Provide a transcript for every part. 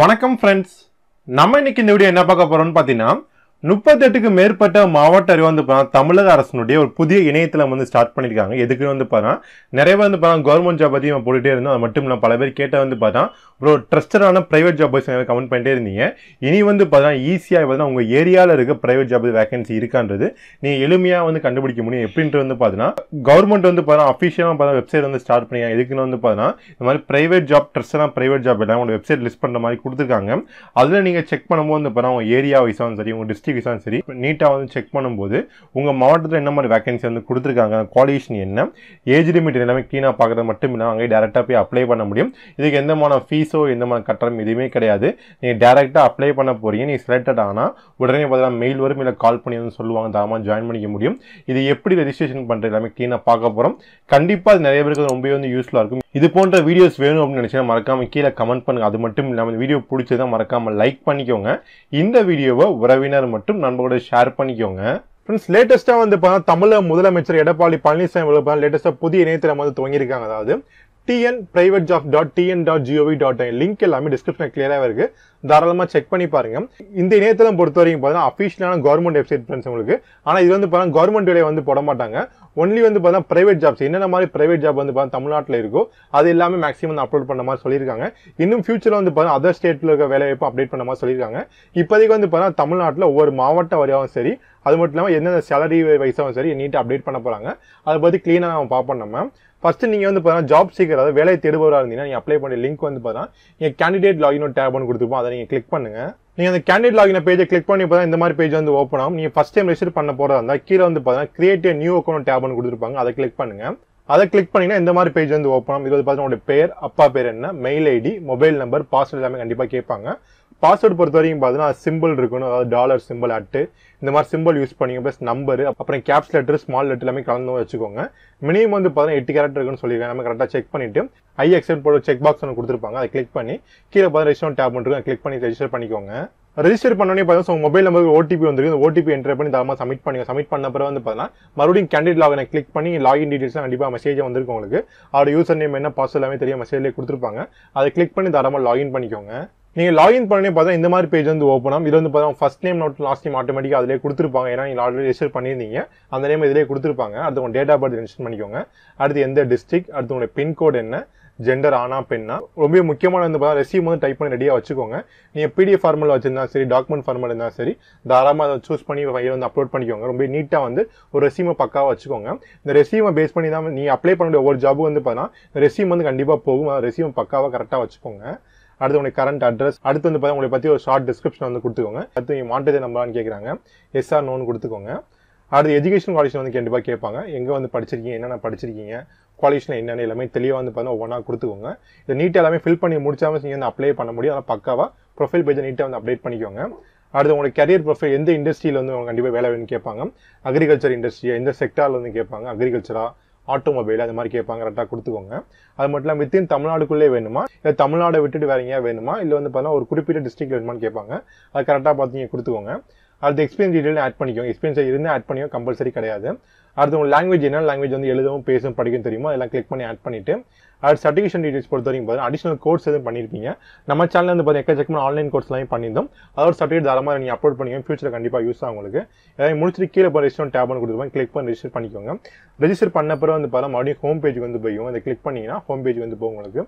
வணக்கம் ஃப்ரெண்ட்ஸ் நம்ம இன்னைக்கு இந்த வீடியோ என்ன பார்க்க போறோம்னு பார்த்தீங்கன்னா முப்பத்தெட்டுக்கு மேற்பட்ட மாவட்ட அறிவு வந்து பார்த்தா தமிழக அரசனுடைய ஒரு புதிய இணையத்தில் வந்து ஸ்டார்ட் பண்ணியிருக்காங்க எதுக்குன்னு வந்து பார்த்தா நிறைய வந்து பார்த்தா கவர்மெண்ட் ஜாப் பற்றி போட்டுகிட்டே இருந்தோம் அது மட்டும் இல்லாமல் பல பேர் கேட்ட வந்து பார்த்தா ஒரு ட்ரஸ்டரான பிரைவேட் ஜாப் கமெண்ட் பண்ணிட்டே இருந்தீங்க இனி வந்து பார்த்தா ஈஸியாக பார்த்தா உங்கள் ஏரியாவில் இருக்க ப்ரைவேட் ஜாப் வேகன்சி இருக்கான்றது நீங்கள் எளிமையாக வந்து கண்டுபிடிக்க முடியும் எப்படின்ட்டு வந்து பார்த்தீங்கன்னா கவர்மெண்ட் வந்து பார்த்தா அஃபிஷியலாக பார்த்தா வெப்சைட் வந்து ஸ்டார்ட் பண்ணியா எதுக்குன்னு வந்து பார்த்தா இந்த மாதிரி ப்ரைவேட் ஜாப் ட்ரஸ்டராக ப்ரைவேட் ஜாப் எல்லாம் உங்களுக்கு வெப்சைட் லிஸ்ட் பண்ணுற மாதிரி கொடுத்துருக்காங்க அதில் நீங்கள் செக் பண்ணும்போது வந்து பார்த்தா உங்கள் ஏரியா வைஸாக சரி உங்கள் டிஸ்ட்ரிக் எஸ்டி விசாலும் சரி நீட்டாக வந்து செக் பண்ணும்போது உங்கள் மாவட்டத்தில் என்ன மாதிரி வேகன்சி வந்து கொடுத்துருக்காங்க குவாலிஃபிகேஷன் என்ன ஏஜ் லிமிட் எல்லாமே க்ளீனாக பார்க்குறது மட்டும் இல்லாமல் அங்கே டேரெக்டாக போய் அப்ளை பண்ண முடியும் இதுக்கு எந்த மாதிரி ஃபீஸோ எந்த மாதிரி கட்டணம் எதுவுமே கிடையாது நீங்கள் டேரெக்டாக அப்ளை பண்ண போகிறீங்க நீ செலக்டட் ஆனால் உடனே பார்த்தா மெயில் வரும் இல்லை கால் பண்ணி வந்து சொல்லுவாங்க தாமா ஜாயின் பண்ணிக்க முடியும் இது எப்படி ரெஜிஸ்ட்ரேஷன் பண்ணுறது எல்லாமே க்ளீனாக பார்க்க போகிறோம் கண்டிப்பாக அது நிறைய பேருக்கு ரொம்பவே வந்து யூஸ்ஃபுல்லாக இருக்கும் இது போன்ற வீடியோஸ் வேணும் அப்படின்னு நினச்சிங்கன்னா மறக்காமல் கீழே கமெண்ட் பண்ணுங்கள் அது மட்டும் இல்லாமல் இந்த வீடியோ பிடிச்சதான் மறக்காமல் லைக் பண்ணிக்கோங்க இந்த வீடியோவை உறவினர் மட்டும் நண்பர்களோட ஷேர் பண்ணிக்கோங்க ஃப்ரெண்ட்ஸ் லேட்டஸ்ட்டாக வந்து பார்த்தா தமிழக முதலமைச்சர் எடப்பாடி பழனிசாமி லேட்டஸ்ட்டாக புதிய இணையத்தில் வந்து துவங்கியிருக்காங்க அதாவது TN private job dot TN dot GOV dot link எல்லாமே டிஸ்கிரிப்ஷன் கிளியராக இருக்குது தாராளமாக செக் பண்ணி பாருங்க இந்த இணையதளம் பொறுத்த வரைக்கும் பார்த்தீங்கன்னா அஃபிஷியலான கவர்மெண்ட் வெப்சைட் ஃப்ரெண்ட்ஸ் உங்களுக்கு ஆனால் இது வந்து பார்த்தா கவர்மெண்ட் வேலையை வந்து போட மாட்டாங்க ஒன்லி வந்து பார்த்தீங்கன்னா பிரைவேட் ஜாப்ஸ் என்னென்ன மாதிரி பிரைவேட் ஜாப் வந்து பார்த்தா தமிழ்நாட்டில் இருக்கோ அது எல்லாமே மேக்ஸிமம் அப்லோட் பண்ண மாதிரி சொல்லியிருக்காங்க இன்னும் ஃபியூச்சரில் வந்து பார்த்தா அதர் ஸ்டேட்டில் இருக்க வேலைவாய்ப்பு அப்டேட் பண்ண மாதிரி சொல்லியிருக்காங்க இப்போதைக்கு வந்து பார்த்தா தமிழ்நாட்டில் ஒவ்வொரு மாவட்ட வரையாகவும் சரி அது மட்டும் இல்லாமல் எந்தெந்த சேலரி வைஸாகவும் சரி நீட்டாக அப்டேட் பண்ண போகிறாங்க அதை பற்றி க்ளீனாக நம்ம பார்ப்போம் நம்ம ஃபஸ்ட்டு நீங்கள் வந்து பார்த்தீங்கன்னா ஜாப் சீக்கிரம் அதாவது வேலை தேடுபவராக இருந்தீங்கன்னா நீங்கள் அப்ளை பண்ணி லிங்க் வந்து பார்த்தீங்கன்னா நீங்கள் கேண்டிடேட் லாகின் ஒன்று கொடுத்துப்போம் அதை நீங்கள் கிளிக் பண்ணுங்க நீங்கள் அந்த கேண்டிட் லாகின் பேஜை கிளிக் பண்ணி பார்த்தா இந்த மாதிரி பேஜ் வந்து ஓப்பன் ஆகும் நீங்கள் ஃபஸ்ட் டைம் ரிஜிஸ்டர் பண்ண போகிறதா இருந்தால் கீழே வந்து பார்த்தீங்கன்னா கிரியேட் நியூ அக்கௌண்ட் டேப்னு கொடுத்துருப்பாங்க அதை கிளிக் பண்ணுங்கள் அதை கிளிக் பண்ணிங்கன்னா இந்த மாதிரி பேஜ் வந்து ஓப்பன் ஆகும் இது வந்து பார்த்தீங்கன்னா உங்களுடைய பேர் அப்பா பேர் என்ன mail ID mobile number password எல்லாமே கண்டிப்பாக கேட்பாங்க பாஸ்வேர்டு பொறுத்த வரைக்கும் பார்த்தீங்கன்னா சிம்பிள் இருக்கணும் அதாவது டாலர் சிம்பிள் அட்டு இந்த மாதிரி சிம்பிள் யூஸ் பண்ணிங்க ப்ளஸ் நம்பர் அப்புறம் கேப்ஸ் லெட்டர் ஸ்மால் லெட்டர் எல்லாமே கலந்து வச்சுக்கோங்க மினிமம் வந்து பார்த்தீங்கன்னா எட்டு கேரக்டர் இருக்குன்னு சொல்லியிருக்காங்க நம்ம கரெக்டாக செக் பண்ணிவிட்டு ஐ எக்ஸ்ட் போட செக் பாக்ஸ் ஒன்று கொடுத்துருப்பாங்க அதை கிளிக் பண்ணி கீழே பார்த்தீங்கன்னா ரெஜிஸ்டர் டேப் பண்ணிருக்கோம் கிளிக் பண்ணி ரெஜிஸ்டர் பண்ணிக்கோங்க ரெஜிஸ்டர் பண்ணோடனே பார்த்தீங்கன்னா உங்கள் மொபைல் நம்பருக்கு ஓடிபி வந்துருக்கு இந்த ஓடிபி என்டர் பண்ணி தரமாக சமிட் பண்ணுங்க சமிட் பண்ண பிறகு வந்து பார்த்தீங்கன்னா மறுபடியும் கேண்டிடேட் லாகினை கிளிக் பண்ணி லாகின் டீட்டெயில்ஸ்லாம் கண்டிப்பாக மெசேஜ் வந்துருக்கு உங்களுக்கு அவரோட யூசர் நேம் என்ன பாஸ்வேர்ட் எல்லாமே தெரியும் மெசேஜ்லேயே கொடுத்துருப்பாங்க அதை கிளிக் பண்ணி தரமாக லாகின் பண்ணிக்கோங்க நீங்கள் லாகின் பண்ணி பார்த்தா இந்த மாதிரி பேஜ் வந்து ஓப்பன் ஆகும் இது வந்து பார்த்தா first name note last name ஆட்டோமேட்டிக்காக அதிலே கொடுத்துருப்பாங்க ஏன்னா நீங்கள் ஆல்ரெடி ரெஜிஸ்டர் பண்ணியிருந்தீங்க அந்த நேம் இதிலே கொடுத்துருப்பாங்க அடுத்து உங்கள் டேட் ஆஃப் பர்த் மென்ஷன் பண்ணிக்கோங்க அடுத்து எந்த டிஸ்ட்ரிக் அடுத்து உங்களுடைய பின்கோடு என்ன ஜெண்டர் ஆனா பெண்ணா ரொம்ப முக்கியமான வந்து பார்த்தா ரெசியூம் வந்து டைப் பண்ணி ரெடியாக வச்சுக்கோங்க நீங்கள் பிடிஎஃப் ஃபார்மல் வச்சிருந்தா சரி டாக்குமெண்ட் ஃபார்மல் இருந்தால் சரி தாராளமாக அதை சூஸ் பண்ணி ஃபைலை வந்து அப்லோட் பண்ணிக்கோங்க ரொம்ப நீட்டாக வந்து ஒரு ரெசியூமை பக்காவாக வச்சுக்கோங்க இந்த ரெசியூமை பேஸ் பண்ணி தான் நீ அப்ளை பண்ண ஒவ்வொரு ஜாபும் வந்து பார்த்தீங்கன்னா ரெசியூம் வந்து கண்டிப்பாக போகும் ரெசியூமை பக்காவாக கரெக்டாக வச்சுக்கோங்க அடுத்து உங்களுக்கு கரண்ட் அட்ரஸ் அடுத்து வந்து உங்களை பற்றி ஒரு ஷார்ட் டிஸ்கிரிப்ஷன் வந்து கொடுத்துக்கோங்க அடுத்து நீங்கள் மாண்டேஜ் நம்பரான்னு கேட்குறாங்க எஸ்ஆர் நோன் கொடுத்துக்கோங்க அடுத்து எஜுகேஷன் குவாலிஃபிகேஷன் வந்து கண்டிப்பாக கேட்பாங்க எங்கே வந்து படிச்சிருக்கீங்க என்னென்ன படிச்சிருக்கீங்க குவாலிஃபிகேஷன் என்னென்ன எல்லாமே தெளிவாக வந்து பார்த்தீங்கன்னா ஒவ்வொன்றா கொடுத்துக்கோங்க இந்த நீட்டாக எல்லாமே ஃபில் பண்ணி முடிச்சாமல் நீங்கள் வந்து அப்ளை பண்ண முடியும் அதனால் பக்காவாக ப்ரொஃபைல் பேஜை நீட்டாக வந்து அப்டேட் பண்ணிக்கோங்க அடுத்து உங்களுக்கு கரியர் ப்ரொஃபைல் எந்த இண்டஸ்ட்ரியில் வந்து அவங்க கண்டிப்பாக வேலை வேணும்னு கேட்பாங்க அக்ரிகல்ச்சர் இண்டஸ்ட்ரியா எந்த செக்டாரில் வந்து கேட்பாங்க அக்ரிகல்ச்சராக ஆட்டோமொபைல் அது மாதிரி கேட்பாங்க கரெக்டாக கொடுத்துக்கோங்க அது மட்டும் இல்லாமல் வித்தின் தமிழ்நாடுக்குள்ளே வேணுமா இல்லை தமிழ்நாடை விட்டுட்டு வேற எங்கேயா வேணுமா இல்லை வந்து பார்த்தீங்கன்னா ஒரு குறிப்பிட்ட டிஸ்ட்ரிக்ட் வேணுமான்னு கேட்பாங்க அது கரெக்டாக பார்த்தீங்க கொடுத்துக்கோங்க அடுத்து எக்ஸ்பீரியன்ஸ் டீடெயில் ஆட் பண்ணிக்கோங்க எக்ஸ்பீரியன்ஸ் இருந்தால் ஆட் பண்ணிக்கோ கம்பல்சரி கிடையாது அடுத்து உங்கள் லாங்குவேஜ் என்ன லாங்குவேஜ் வந்து எழுதவும் பேசும் படிக்கும் தெரியுமோ அதெல்லாம் கிளிக் பண்ணி ஆட் பண்ணிவிட்டு அடுத்து சர்டிஃபிகேஷன் டீடெயில்ஸ் பொறுத்த வரைக்கும் பார்த்தீங்கன்னா அடிஷனல் கோர்ஸ் எதுவும் பண்ணியிருப்பீங்க நம்ம சேனல் வந்து பார்த்தீங்கன்னா எக்கச்சக்கமான ஆன்லைன் கோர்ஸ் எல்லாமே பண்ணியிருந்தோம் அதோட சர்டிஃபிகேட் தாராளமாக நீங்கள் அப்லோட் பண்ணிக்கோங்க ஃபியூச்சரில் கண்டிப்பாக யூஸ் ஆகும் உங்களுக்கு ஏதாவது முடிச்சுட்டு கீழே போய் ரெஜிஸ்டர் ஒன்று கொடுத்துருவோம் கிளிக் பண்ணி ரெஜிஸ்டர் பண்ணிக்கோங்க ரெஜிஸ்டர் பண்ண பிறகு வந்து பார்த்தா மறுபடியும் ஹோம் பேஜ் வந்து போய் அதை கிளிக் பண்ணிங்கன்னா ஹோம் பேஜ் வந்து போகும் உங்களுக்கு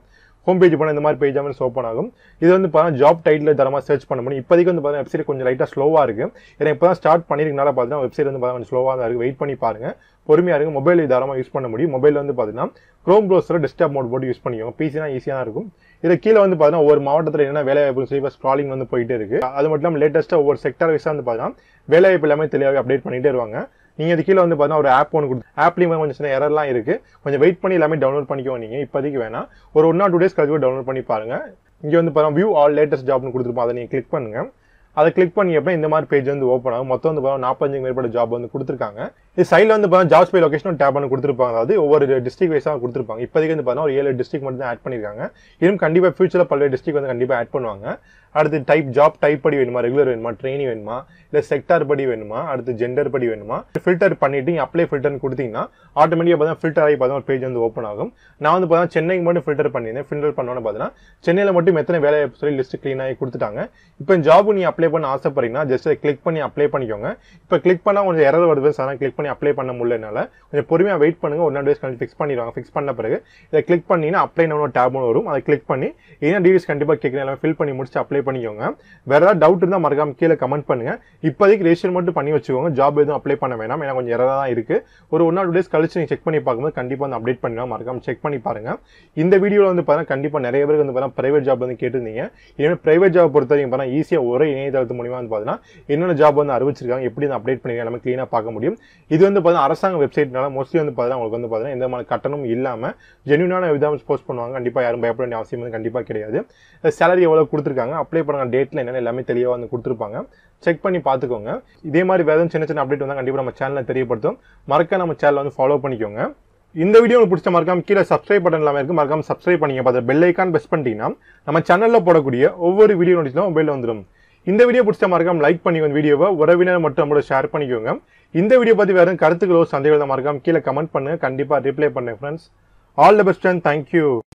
ஹோம் பேஜ் போனால் இந்த மாதிரி பேஜ் ஷோ ஓப்பன் ஆகும் இது வந்து பார்த்தீங்கன்னா ஜாப் டைட்டில் தரமாக சர்ச் பண்ண முடியும் இப்போதைக்கு வந்து பார்த்தீங்கன்னா வெப்சைட் கொஞ்சம் லைட்டாக ஸ்லோவாக இருக்குது ஏன்னா இப்போ தான் ஸ்டார்ட் பண்ணியிருக்கனால பார்த்தீங்கன்னா வெப்சைட் வந்து பார்த்தீங்கன்னா கொஞ்சம் ஸ்லோவாக தான் இருக்குது வெயிட் பண்ணி பாருங்கள் பொறுமையாக இருக்கும் மொபைல் தரமாக யூஸ் பண்ண முடியும் மொபைல் வந்து பார்த்தீங்கன்னா க்ரோம் ப்ரௌசரில் டெஸ்க்டாப் மோட் போட்டு யூஸ் பண்ணிக்கோங்க பிசினா ஈஸியாக இருக்கும் இதில் கீழே வந்து பார்த்தீங்கன்னா ஒவ்வொரு மாவட்டத்தில் என்ன வேலை வாய்ப்பு சொல்லி ஸ்க்ராலிங் வந்து போயிட்டே இருக்குது அது மட்டும் இல்லாமல் லேட்டஸ்ட்டாக ஒவ்வொரு செக்டர் வைஸாக வந்து பார்த்தீங்கன்னா வேலை வாய்ப்பு எல்லாமே தெளிவாக அப்டேட் பண்ணிகிட்டே இருவாங்க நீங்கள் அது கீழே வந்து பார்த்தீங்கன்னா ஒரு ஆப் ஒன்று கொடுத்து ஆப்லேயும் கொஞ்சம் சின்ன எரர்லாம் இருக்குது கொஞ்சம் வெயிட் பண்ணி எல்லாமே டவுன்லோட் பண்ணிக்கோ நீங்கள் இப்போதைக்கு வேணாம் ஒரு ஒன் ஆர் டூ டேஸ் கழிச்சு டவுன்லோட் பண்ணி பாருங்கள் இங்கே வந்து பாருங்கள் வியூ ஆல் லேட்டஸ்ட் ஜாப்னு கொடுத்துருப்போம் அதை நீங்கள் கிளிக் பண்ணுங்கள் அதை கிளிக் பண்ணி அப்படின்னா இந்த மாதிரி பேஜ் வந்து ஓப்பன் ஆகும் மொத்தம் வந்து பார்த்தா நாற்பஞ்சு மேற்பட்ட ஜாப் வந்து கொடுத்துருக்காங்க இது சைடில் வந்து பார்த்தா ஜாப்ஸ் பை லொக்கேஷன் டேப் பண்ணி கொடுத்துருப்பாங்க அதாவது ஒவ்வொரு டிஸ்ட்ரிக் வைஸாக கொடுத்துருப்பாங்க இப்போதைக்கு வந்து பார்த்தா ஒரு ஏழு டிஸ்ட்ரிக் மட்டும் தான் ஆட் பண்ணியிருக்காங்க இன்னும் கண்டிப்பாக ஃபியூச்சரில் பல டிஸ்ட்ரிக் வந்து கண்டிப்பாக ஆட் பண்ணுவாங்க அடுத்து டைப் ஜாப் டைப் படி வேணுமா ரெகுலர் வேணுமா ட்ரெயினிங் வேணுமா இல்லை செக்டார் படி வேணுமா அடுத்து ஜெண்டர் படி வேணுமா ஃபில்டர் பண்ணிட்டு நீங்கள் அப்ளை ஃபில்டர்னு கொடுத்தீங்கன்னா ஆட்டோமேட்டிக்காக பார்த்தா ஃபில்டர் ஆகி பார்த்தா ஒரு பேஜ் வந்து ஓப்பன் ஆகும் நான் வந்து பார்த்தா சென்னைக்கு மட்டும் ஃபில்டர் பண்ணியிருந்தேன் ஃபில்டர் பண்ணோன்னு பார்த்தீங்கன்னா சென்னையில் மட்டும் எத்தனை வேலை சொல்லி லிஸ்ட் க்ளீன் ஆகி கொடுத்துட்டாங்க இப்போ ஜாப் நீ அப்ளை பண்ண ஆசைப்படுறீங்கன்னா ஜஸ்ட் கிளிக் பண்ணி அப்ளை பண்ணிக்கோங்க இப்போ கிளிக் பண்ணால் கொஞ்சம் எரர் வருது சார் கிளிக் பண்ணி பண்ணி அப்ளை பண்ண முடியலனால கொஞ்சம் பொறுமையாக வெயிட் பண்ணுங்க ஒன் டேஸ் கழிச்சு ஃபிக்ஸ் பண்ணிடுவாங்க ஃபிக்ஸ் பண்ண பிறகு இதை கிளிக் பண்ணிங்கன்னா அப்ளை டேப் டேப்னு வரும் அதை கிளிக் பண்ணி ஏன்னா டீடெயில்ஸ் கண்டிப்பாக கேட்குற எல்லாமே ஃபில் பண்ணி முடிச்சு அப்ளை பண்ணிக்கோங்க வேறு ஏதாவது டவுட் இருந்தால் மறக்காம கீழே கமெண்ட் பண்ணுங்க இப்போதைக்கு ரெஜிஸ்டர் மட்டும் பண்ணி வச்சுக்கோங்க ஜாப் எதுவும் அப்ளை பண்ண வேணாம் ஏன்னா கொஞ்சம் எரராக தான் இருக்குது ஒரு ஒன் ஆர் டூ டேஸ் கழிச்சு நீங்கள் செக் பண்ணி பார்க்கும்போது கண்டிப்பாக வந்து அப்டேட் பண்ணலாம் மறக்காம செக் பண்ணி பாருங்க இந்த வீடியோவில் வந்து பார்த்தீங்கன்னா கண்டிப்பாக நிறைய பேருக்கு வந்து பார்த்தா ப்ரைவேட் ஜாப் வந்து கேட்டிருந்தீங்க இனிமேல் பிரைவேட் ஜாப் பொறுத்த வரைக்கும் பார்த்தா ஈஸியாக ஒரே இணையதளத்து மூலியமாக வந்து பார்த்தீங்கன்னா என்னென்ன ஜாப் வந்து அறிவிச்சிருக்காங்க எப்படி வந்து அப்டேட் பண்ணி எல்லாமே க்ளீனாக பார்க்க முடியும் இது வந்து பார்த்தீங்கன்னா அரசாங்க வெப்சைட்னால மோஸ்ட்லி வந்து பார்த்தீங்கன்னா உங்களுக்கு வந்து பார்த்தீங்கன்னா எந்த மாதிரி கட்டணமும் இல்லாமல் ஜென்யூனான விதாம்ஸ் போஸ்ட் பண்ணுவாங்க கண்டிப்பாக யாரும் பயப்பட வேண்டிய அவசியம் வந்து கண்டிப்பாக கிடையாது சேலரி எவ்வளோ கொடுத்துருக்காங்க அப்ளை பண்ண டேட்டில் என்னென்ன எல்லாமே தெளிவாக வந்து கொடுத்துருப்பாங்க செக் பண்ணி பார்த்துக்கோங்க இதே மாதிரி வேறு சின்ன சின்ன அப்டேட் வந்தால் கண்டிப்பாக நம்ம சேனலில் தெரியப்படுத்தும் மறக்க நம்ம சேனலை வந்து ஃபாலோ பண்ணிக்கோங்க இந்த வீடியோ பிடிச்ச மறக்காம கீழே சப்ஸ்கிரைப் பட்டன் எல்லாமே இருக்கு மறக்காம சப்ஸ்கிரைப் பண்ணிங்க பார்த்து பெல் ஐக்கான் பெஸ்ட் பண்ணிட்டீங்கன்னா நம்ம சேனலில் போடக்கூடிய ஒவ்வொரு வீடியோ நோட்டிஸ்லாம் மொபைலில் வந்துடும் இந்த வீடியோ பிடிச்ச மறக்காம லைக் பண்ணி வீடியோவை உறவினர் மட்டும் நம்மளோட ஷேர் பண்ணிக்கோங்க இந்த வீடியோ பற்றி வேறு கருத்துக்களோ சந்தேகம் மறக்காம கீழே கமெண்ட் பண்ணுங்க கண்டிப்பாக ரிப்ளை பண்ணுங்க friends all the best and thank you